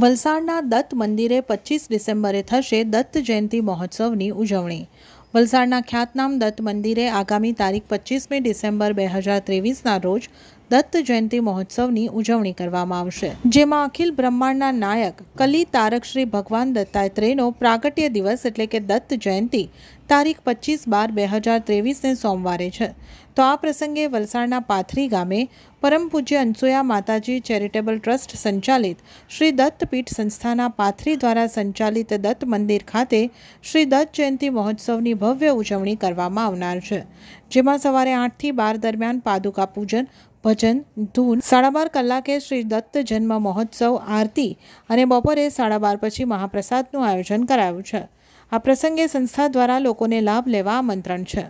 વલસાડના દત્ત મંદિરે પચીસ ડિસેમ્બરે થશે દત્ત જયંતિ મહોત્સવની ઉજવણી વલસાડના ખ્યાતનામ દત્ત મંદિરે આગામી તારીખ પચીસમી ડિસેમ્બર બે હજાર ત્રેવીસના રોજ દત્ત જયંતિ મહોત્સવની ઉજવણી કરવામાં આવશે જેમાં અખિલ બ્રહ્માંડના નાયક કલી તારક શ્રી ભગવાન દત્તાત્રેયનો પ્રાગટ્ય દિવસ એટલે કે દત્ત જયંતિ તારીખ પચીસ બાર બે હજાર ત્રેવીસને સોમવારે છે તો આ પ્રસંગે વલસાડના પાથરી ગામે પરમ પૂજ્ય અનસુયા માતાજી ચેરિટેબલ ટ્રસ્ટ સંચાલિત શ્રી દત્તપીઠ સંસ્થાના પાથરી દ્વારા સંચાલિત દત્ત મંદિર ખાતે શ્રી દત્ત જયંતિ મહોત્સવની ભવ્ય ઉજવણી કરવામાં આવનાર છે જેમાં સવારે આઠથી બાર દરમિયાન પાદુકા પૂજન ભજન ધૂન સાડા બાર કલાકે શ્રી દત્ત જન્મ મહોત્સવ આરતી અને બપોરે સાડા બાર પછી મહાપ્રસાદનું આયોજન કરાયું છે આ પ્રસંગે સંસ્થા દ્વારા લોકોને લાભ લેવા આમંત્રણ છે